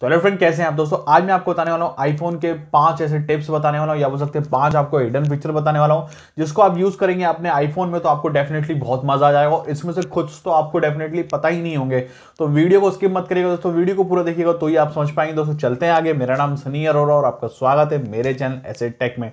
तो hello friend कैसे हैं आप दोस्तों आज मैं आपको बताने वाला हूँ आईफोन के पांच ऐसे टिप्स बताने वाला हूँ या बोल सकते हैं पांच आपको हिडन फीचर बताने वाला हूँ जिसको आप यूज़ करेंगे अपने आईफोन में तो आपको डेफिनेटली बहुत मजा आ जाएगा इसमें से कुछ तो आपको डेफिनेटली पता ही नहीं होंगे तो वीडियो को स्किप मत करिएगा दोस्तों वीडियो को पूरा देखिएगा तो ही आप समझ पाएंगे दोस्तों चलते हैं आगे मेरा नाम सनी अरोरा और आपका स्वागत है मेरे चैनल ऐसे टेक में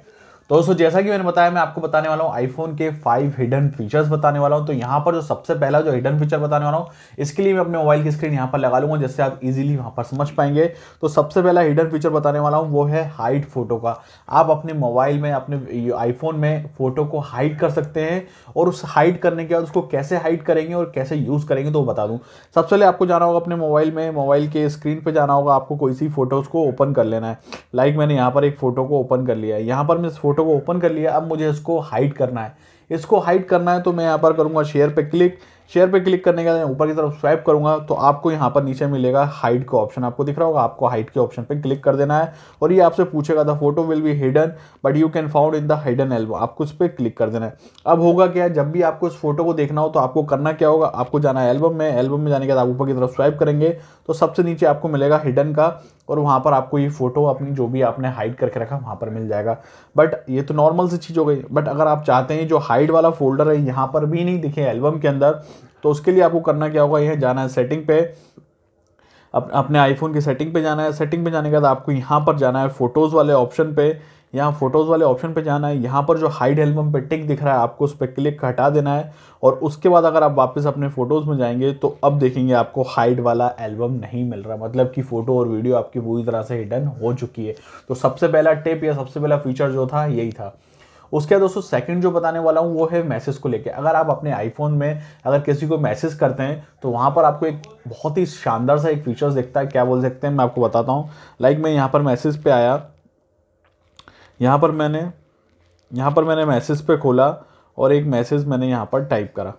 तो दोस्तों जैसा कि मैंने बताया मैं आपको बताने वाला हूँ आईफोन के फाइव हिडन फीचर्स बताने वाला हूँ तो यहाँ पर जो सबसे पहला जो हिडन फीचर बताने वाला हूँ इसके लिए मैं अपने मोबाइल की स्क्रीन यहाँ पर लगा लूँगा जिससे आप इजीली वहाँ पर समझ पाएंगे तो सबसे पहला हिडन फीचर बताने वाला हूँ वो है हाइट फोटो का आप अपने मोबाइल में अपने आईफोन में फोटो को हाइड कर सकते हैं और उस हाइड करने के बाद उसको कैसे हाइड करेंगे और कैसे यूज़ करेंगे तो बता दूँ सबसे पहले आपको जाना होगा अपने मोबाइल में मोबाइल के स्क्रीन पर जाना होगा आपको कोई सी फोटोज़ को ओपन कर लेना है लाइक मैंने यहाँ पर एक फ़ोटो को ओपन कर लिया है यहाँ पर मैं इस फोटो फ़ोटो को ओपन कर लिया अब मुझे इसको हाइड करना है इसको हाइड करना है तो मैं यहाँ पर करूँगा शेयर पे क्लिक शेयर पे क्लिक करने के बाद ऊपर की तरफ स्वाइप करूँगा तो आपको यहाँ पर नीचे मिलेगा हाइड का ऑप्शन आपको दिख रहा होगा आपको हाइड के ऑप्शन पे क्लिक कर देना है और ये आपसे पूछेगा the photo will be hidden but you can found in the hidden album आपको इस पर क्लिक कर देना है अब होगा क्या जब भी आपको इस फोटो को देखना हो तो आपको करना क्या होगा आपको जाना है एल्बम में एल्बम में जाने के बाद आप ऊपर की तरफ स्वाइप करेंगे तो सबसे नीचे आपको मिलेगा हिडन का और वहाँ पर आपको ये फ़ोटो अपनी जो भी आपने हाइड करके रखा वहाँ पर मिल जाएगा बट ये तो नॉर्मल सी चीज़ हो गई बट अगर आप चाहते हैं जो हाइड वाला फोल्डर है यहाँ पर भी नहीं दिखे एल्बम के अंदर तो उसके लिए आपको करना क्या होगा यह जाना है सेटिंग पे अप, अपने आईफोन की सेटिंग पे जाना है सेटिंग पे जाने के बाद आपको यहाँ पर जाना है फ़ोटोज़ वाले ऑप्शन पे यहाँ फोटोज़ वाले ऑप्शन पे जाना है यहाँ पर जो हाइड एल्बम पे टिक दिख रहा है आपको उस पर क्लिक हटा देना है और उसके बाद अगर आप वापस अपने फ़ोटोज़ में जाएंगे तो अब देखेंगे आपको हाइड वाला एल्बम नहीं मिल रहा मतलब कि फ़ोटो और वीडियो आपकी पूरी तरह से हिडन हो चुकी है तो सबसे पहला टिप या सबसे पहला फीचर जो था यही था उसके बाद दोस्तों सेकंड जो बताने वाला हूँ वो है मैसेज को लेके अगर आप अपने आईफोन में अगर किसी को मैसेज करते हैं तो वहाँ पर आपको एक बहुत ही शानदार सा एक फीचर्स दिखता है क्या बोल सकते हैं मैं आपको बताता हूँ लाइक मैं यहाँ पर मैसेज पे आया यहाँ पर मैंने यहाँ पर मैंने मैसेज पे खोला और एक मैसेज मैंने यहाँ पर टाइप करा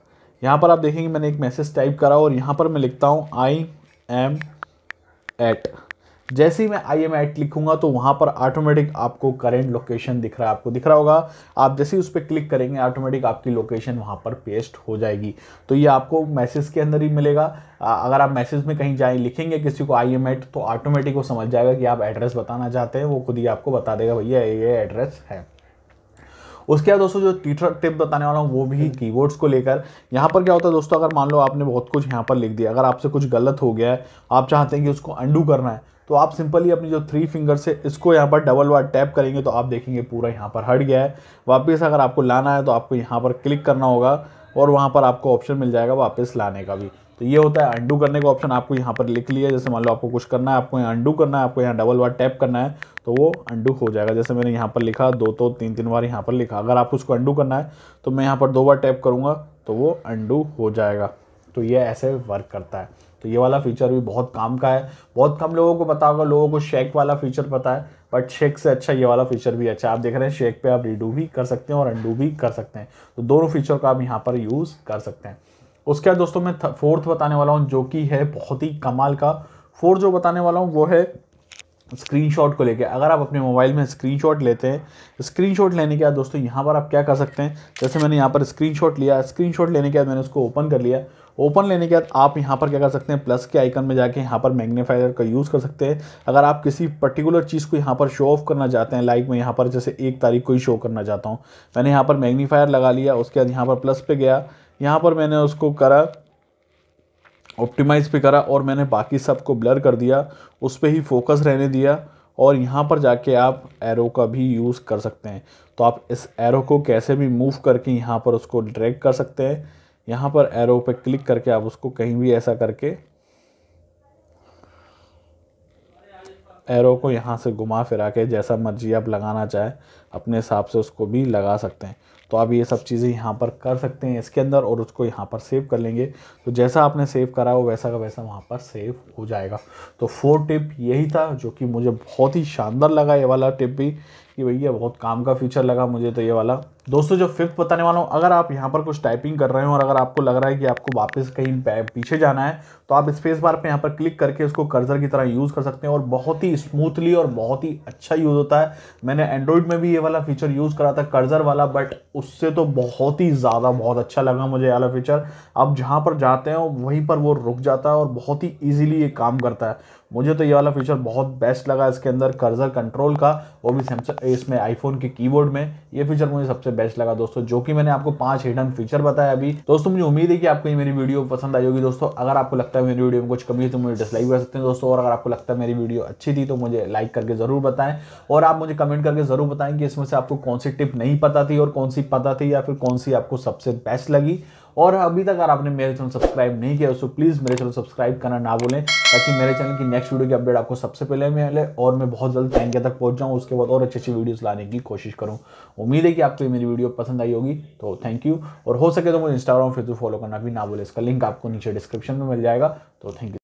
यहाँ पर आप देखेंगे मैंने एक मैसेज टाइप करा और यहाँ पर मैं लिखता हूँ आई एम एट जैसे ही मैं आई एम एट लिखूंगा तो वहाँ पर ऑटोमेटिक आपको करेंट लोकेशन दिख रहा है आपको दिख रहा होगा आप जैसे ही उस पर क्लिक करेंगे ऑटोमेटिक आपकी लोकेशन वहाँ पर पेस्ट हो जाएगी तो ये आपको मैसेज के अंदर ही मिलेगा अगर आप मैसेज में कहीं जाए लिखेंगे किसी को आई एम एट तो ऑटोमेटिक वो समझ जाएगा कि आप एड्रेस बताना चाहते हैं वो खुद ही आपको बता देगा भैया ये एड्रेस है उसके बाद दोस्तों जो तीसरा टिप बताने वाला हूँ वो भी कीवर्ड्स हम्म। को लेकर यहाँ पर क्या होता है दोस्तों अगर मान लो आपने बहुत कुछ यहाँ पर लिख दिया अगर आपसे कुछ गलत हो गया है आप चाहते हैं कि उसको अंडू करना है तो आप सिंपली अपनी जो थ्री फिंगर से इसको यहाँ पर डबल बार टैप करेंगे तो आप देखेंगे पूरा यहाँ पर हट गया है वापस अगर आपको लाना है तो आपको यहाँ पर क्लिक करना होगा और वहाँ पर आपको ऑप्शन मिल जाएगा वापस लाने का भी तो ये होता है अंडू करने का ऑप्शन आपको यहाँ पर लिख लिया जैसे मान लो आपको कुछ करना है आपको यहाँ अंडू करना है आपको यहाँ डबल बार टैप करना है तो वो अंडू हो जाएगा जैसे मैंने यहाँ पर लिखा दो तो तीन तीन बार यहाँ पर लिखा अगर आपको उसको अंडू करना है तो मैं यहाँ पर दो बार टैप करूँगा तो वो अंडू हो जाएगा तो ये ऐसे वर्क करता है तो ये वाला फीचर भी बहुत काम का है बहुत कम लोगों को पता होगा लोगों को शेक वाला फीचर पता है बट शेक से अच्छा ये वाला फीचर भी अच्छा आप देख रहे हैं शेक पे आप रीडू भी कर सकते हैं और अंडू भी कर सकते हैं तो दोनों फीचर का आप यहाँ पर यूज़ कर सकते हैं उसके बाद दोस्तों मैं फोर्थ बताने वाला हूँ जो कि है बहुत ही कमाल का फोर्थ जो बताने वाला हूँ वो है स्क्रीनशॉट को लेके अगर आप अपने मोबाइल में स्क्रीनशॉट लेते हैं तो स्क्रीनशॉट लेने के बाद दोस्तों यहाँ पर आप क्या कर सकते हैं जैसे मैंने यहाँ पर स्क्रीनशॉट लिया स्क्रीनशॉट लेने के बाद मैंने उसको ओपन कर लिया ओपन लेने के बाद आप यहाँ पर क्या कर सकते हैं प्लस के आइकन में जाके यहाँ पर मैग्नीफायर का यूज़ कर सकते हैं अगर आप किसी पर्टिकुलर चीज़ को यहाँ पर शो ऑफ करना चाहते हैं लाइक मैं यहाँ पर जैसे एक तारीख को ही शो करना चाहता हूँ मैंने यहाँ पर मैग्नीफायर लगा लिया उसके बाद यहाँ पर प्लस पे गया यहाँ पर मैंने उसको करा ऑप्टिमाइज़ पे करा और मैंने बाकी सब को ब्लर कर दिया उस पर ही फोकस रहने दिया और यहाँ पर जाके आप एरो का भी यूज़ कर सकते हैं तो आप इस एरो को कैसे भी मूव करके यहाँ पर उसको ड्रैग कर सकते हैं यहाँ पर एरो पे क्लिक करके आप उसको कहीं भी ऐसा करके एरो को यहाँ से घुमा फिरा के जैसा मर्जी आप लगाना चाहें अपने हिसाब से उसको भी लगा सकते हैं तो आप ये सब चीज़ें यहाँ पर कर सकते हैं इसके अंदर और उसको यहाँ पर सेव कर लेंगे तो जैसा आपने सेव करा वो वैसा का वैसा वहाँ पर सेव हो जाएगा तो फोर टिप यही था जो कि मुझे बहुत ही शानदार लगा ये वाला टिप भी कि भैया बहुत काम का फीचर लगा मुझे तो ये वाला दोस्तों जो फिफ्थ बताने वाला हूँ अगर आप यहाँ पर कुछ टाइपिंग कर रहे हो और अगर आपको लग रहा है कि आपको वापस कहीं पीछे जाना है तो आप स्पेस बार पे यहाँ पर क्लिक करके उसको कर्जर की तरह यूज़ कर सकते हैं और बहुत ही स्मूथली और बहुत ही अच्छा यूज़ होता है मैंने एंड्रॉयड में भी ये वाला फीचर यूज़ करा था कर्जर वाला बट उससे तो बहुत ही ज़्यादा बहुत अच्छा लगा मुझे ये वाला फीचर आप जहाँ पर जाते हो वहीं पर वो रुक जाता है और बहुत ही ईजिली ये काम करता है मुझे तो ये वाला फीचर बहुत बेस्ट लगा इसके अंदर कर्जर कंट्रोल का वो भी सैमसंग इसमें आईफोन के कीबोर्ड में ये फीचर मुझे सबसे बेस्ट लगा दोस्तों जो कि मैंने आपको पांच हिडन फीचर बताया अभी दोस्तों मुझे उम्मीद है कि आपको ये मेरी वीडियो पसंद आई होगी दोस्तों अगर आपको लगता है मेरी वीडियो में कुछ कमी है तो मुझे डिसलाइक कर सकते हैं दोस्तों और अगर आपको लगता है मेरी वीडियो अच्छी थी तो मुझे लाइक करके जरूर बताएं और आप मुझे कमेंट करके जरूर बताएं कि इसमें से आपको कौन सी टिप नहीं पता थी और कौन सी पता थी या फिर कौन सी आपको सबसे बेस्ट लगी और अभी तक अगर आपने मेरे चैनल सब्सक्राइब नहीं किया तो प्लीज़ मेरे चैनल सब्सक्राइब करना ना भूलें ताकि मेरे चैनल की नेक्स्ट वीडियो की अपडेट आपको सबसे पहले मिले और मैं बहुत जल्द के तक पहुँच जाऊँ उसके बाद और अच्छी अच्छी वीडियोज़ लाने की कोशिश करूँ उम्मीद है कि आपको मेरी वीडियो पसंद आई होगी तो थैंक यू और हो सके तो मुझे इंस्टाग्राम फेसबुक फॉलो करना भी ना भूलें इसका लिंक आपको नीचे डिस्क्रिप्शन में मिल जाएगा तो थैंक यू